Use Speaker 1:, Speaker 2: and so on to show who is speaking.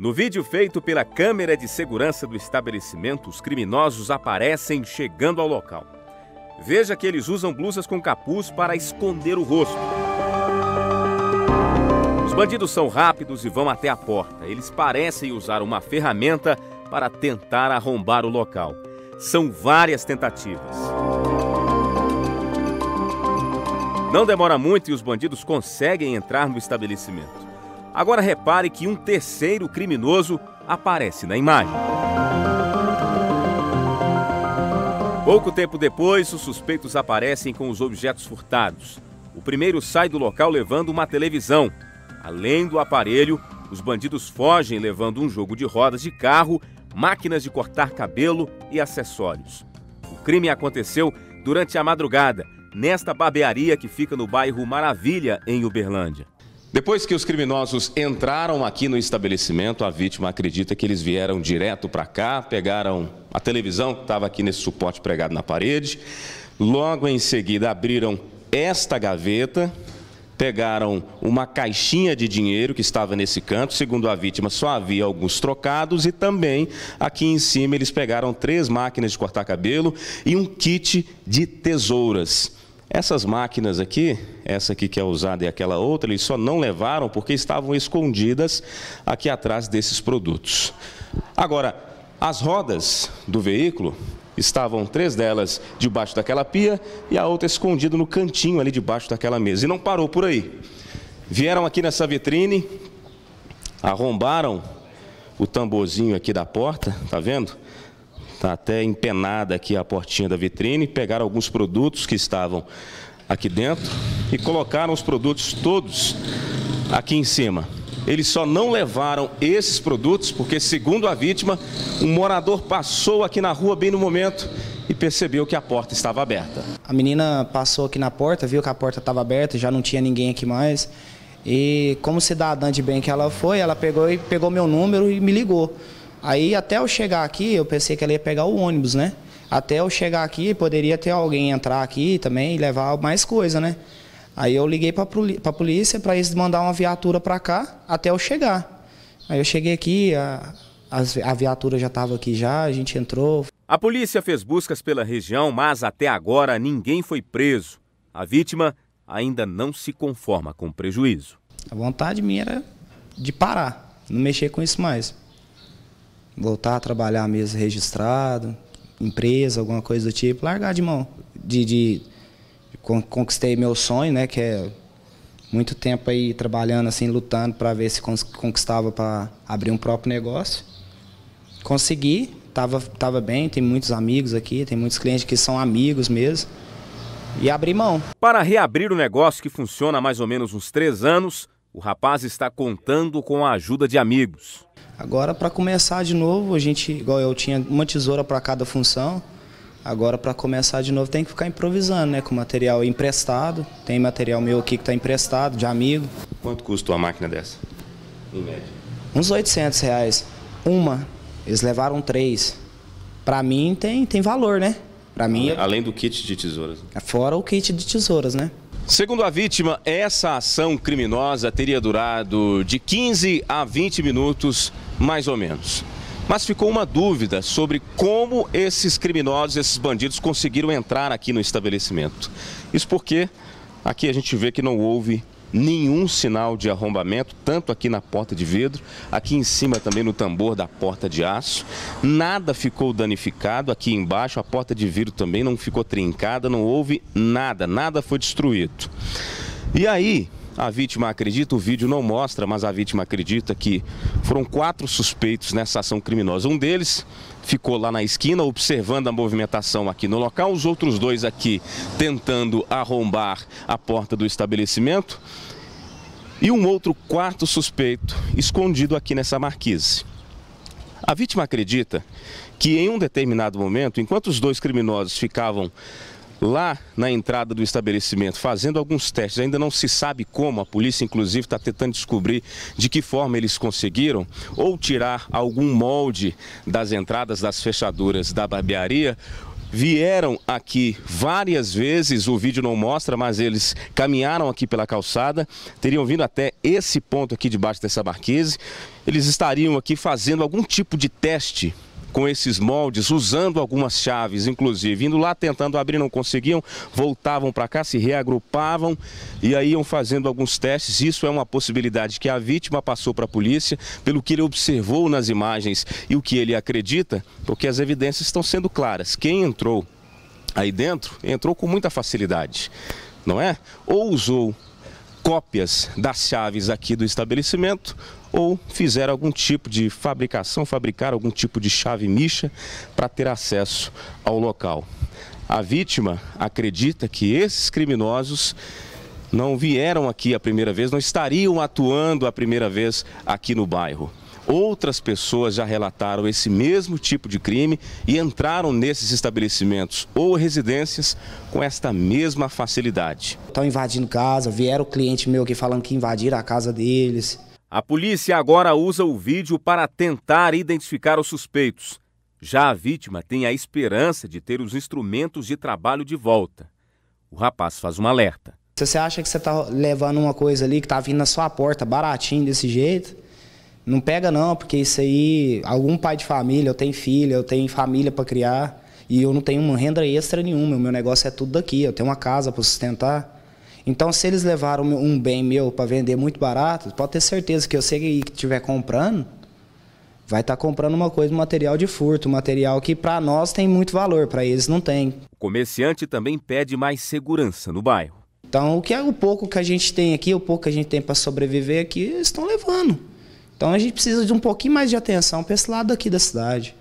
Speaker 1: No vídeo feito pela câmera de segurança do estabelecimento, os criminosos aparecem chegando ao local. Veja que eles usam blusas com capuz para esconder o rosto. Os bandidos são rápidos e vão até a porta. Eles parecem usar uma ferramenta para tentar arrombar o local. São várias tentativas. Não demora muito e os bandidos conseguem entrar no estabelecimento. Agora repare que um terceiro criminoso aparece na imagem. Pouco tempo depois, os suspeitos aparecem com os objetos furtados. O primeiro sai do local levando uma televisão. Além do aparelho, os bandidos fogem levando um jogo de rodas de carro, máquinas de cortar cabelo e acessórios. O crime aconteceu durante a madrugada, nesta barbearia que fica no bairro Maravilha, em Uberlândia. Depois que os criminosos entraram aqui no estabelecimento, a vítima acredita que eles vieram direto para cá, pegaram a televisão que estava aqui nesse suporte pregado na parede, logo em seguida abriram esta gaveta, pegaram uma caixinha de dinheiro que estava nesse canto, segundo a vítima, só havia alguns trocados e também aqui em cima eles pegaram três máquinas de cortar cabelo e um kit de tesouras. Essas máquinas aqui, essa aqui que é usada e aquela outra, eles só não levaram porque estavam escondidas aqui atrás desses produtos. Agora, as rodas do veículo estavam três delas debaixo daquela pia e a outra escondida no cantinho ali debaixo daquela mesa. E não parou por aí. Vieram aqui nessa vitrine, arrombaram o tamborzinho aqui da porta, tá vendo? Está até empenada aqui a portinha da vitrine. Pegaram alguns produtos que estavam aqui dentro e colocaram os produtos todos aqui em cima. Eles só não levaram esses produtos porque, segundo a vítima, um morador passou aqui na rua bem no momento e percebeu que a porta estava aberta.
Speaker 2: A menina passou aqui na porta, viu que a porta estava aberta, já não tinha ninguém aqui mais. E como cidadã de bem que ela foi, ela pegou e pegou meu número e me ligou. Aí até eu chegar aqui, eu pensei que ela ia pegar o ônibus, né? Até eu chegar aqui, poderia ter alguém entrar aqui também e levar mais coisa, né? Aí eu liguei para a polícia para eles mandar uma viatura para cá até eu chegar. Aí eu cheguei aqui, a, a, viatura já estava aqui já, a gente entrou.
Speaker 1: A polícia fez buscas pela região, mas até agora ninguém foi preso. A vítima ainda não se conforma com o prejuízo. A
Speaker 2: vontade minha era de parar, não mexer com isso mais voltar a trabalhar mesmo registrado, empresa, alguma coisa do tipo, largar de mão. De, de conquistei meu sonho, né, que é muito tempo aí trabalhando assim, lutando para ver se conquistava para abrir um próprio negócio. Consegui, tava tava bem, tem muitos amigos aqui, tem muitos clientes que são amigos mesmo.
Speaker 1: E abri mão. Para reabrir o negócio que funciona há mais ou menos uns três anos, o rapaz está contando com a ajuda de amigos.
Speaker 2: Agora, para começar de novo, a gente, igual eu, tinha uma tesoura para cada função. Agora, para começar de novo, tem que ficar improvisando, né? Com material emprestado. Tem material meu aqui que está emprestado, de amigo. Quanto custa uma máquina dessa, em média? Uns 800 reais. Uma. Eles levaram três. Para mim, tem, tem valor, né?
Speaker 1: Para mim... É- Além do kit de tesouras. É
Speaker 2: fora o kit de tesouras, né?
Speaker 1: Segundo a vítima, essa ação criminosa teria durado de 15 a 20 minutos mais ou menos. Mas ficou uma dúvida sobre como esses criminosos, esses bandidos conseguiram entrar aqui no estabelecimento. Isso porque aqui a gente vê que não houve nenhum sinal de arrombamento, tanto aqui na porta de vidro, aqui em cima também no tambor da porta de aço. Nada ficou danificado aqui embaixo, a porta de vidro também não ficou trincada, não houve nada, nada foi destruído. E aí, a vítima acredita, o vídeo não mostra, mas a vítima acredita que foram quatro suspeitos nessa ação criminosa. Um deles ficou lá na esquina observando a movimentação aqui no local, os outros dois aqui tentando arrombar a porta do estabelecimento e um outro quarto suspeito escondido aqui nessa marquise. A vítima acredita que em um determinado momento, enquanto os dois criminosos ficavam lá na entrada do estabelecimento, fazendo alguns testes. Ainda não se sabe como, a polícia inclusive está tentando descobrir de que forma eles conseguiram ou tirar algum molde das entradas das fechaduras da barbearia vieram aqui várias vezes, o vídeo não mostra, mas eles caminharam aqui pela calçada, teriam vindo até esse ponto aqui debaixo dessa marquise. Eles estariam aqui fazendo algum tipo de teste com esses moldes, usando algumas chaves, inclusive. Indo lá tentando abrir, não conseguiam, voltavam para cá, se reagrupavam e aí iam fazendo alguns testes. Isso é uma possibilidade que a vítima passou para a polícia, pelo que ele observou nas imagens e o que ele acredita, porque as evidências estão sendo claras. Quem entrou aí dentro, entrou com muita facilidade, não é? Ou usou cópias das chaves aqui do estabelecimento ou fizeram algum tipo de fabricação, fabricaram algum tipo de chave micha para ter acesso ao local. A vítima acredita que esses criminosos não vieram aqui a primeira vez, não estariam atuando a primeira vez aqui no bairro. Outras pessoas já relataram esse mesmo tipo de crime e entraram nesses estabelecimentos ou residências com esta mesma facilidade.
Speaker 2: Estão invadindo casa, vieram o cliente meu aqui falando que invadiram a casa deles.
Speaker 1: A polícia agora usa o vídeo para tentar identificar os suspeitos. Já a vítima tem a esperança de ter os instrumentos de trabalho de volta. O rapaz faz um alerta.
Speaker 2: Se você acha que você está levando uma coisa ali que está vindo na sua porta baratinho desse jeito, não pega não, porque isso aí, algum pai de família, eu tenho filha, eu tenho família para criar e eu não tenho uma renda extra nenhuma, o meu negócio é tudo daqui, eu tenho uma casa para sustentar. Então, se eles levaram um bem meu para vender muito barato, pode ter certeza que eu sei que estiver comprando, vai estar tá comprando uma coisa, um material de furto, um material que para nós tem muito valor, para eles não
Speaker 1: tem. O comerciante também pede mais segurança no bairro.
Speaker 2: Então, o que é o pouco que a gente tem aqui, o pouco que a gente tem para sobreviver aqui, eles estão levando. Então a gente precisa de um pouquinho mais de atenção para esse lado aqui da cidade.